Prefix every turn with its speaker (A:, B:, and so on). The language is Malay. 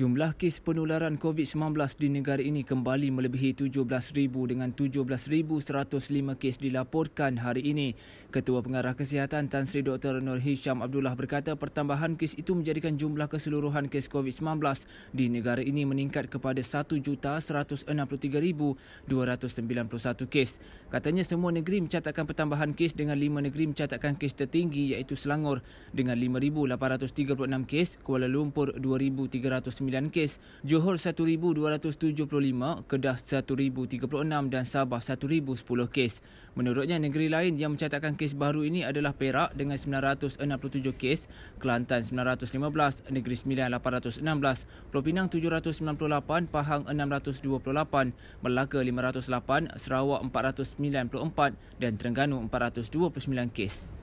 A: Jumlah kes penularan COVID-19 di negara ini kembali melebihi 17,000 dengan 17,105 kes dilaporkan hari ini. Ketua Pengarah Kesihatan Tan Sri Dr. Nur Hisham Abdullah berkata pertambahan kes itu menjadikan jumlah keseluruhan kes COVID-19 di negara ini meningkat kepada 1,163,291 kes. Katanya semua negeri mencatatkan pertambahan kes dengan 5 negeri mencatatkan kes tertinggi iaitu Selangor dengan 5,836 kes, Kuala Lumpur 2,309 1,009 kes, Johor 1,275, Kedah 1,036 dan Sabah 1,010 kes. Menurutnya, negeri lain yang mencatatkan kes baru ini adalah Perak dengan 967 kes, Kelantan 915, Negeri Sembilan 816, Pulau Pinang 798, Pahang 628, Melaka 508, Sarawak 494 dan Terengganu 429 kes.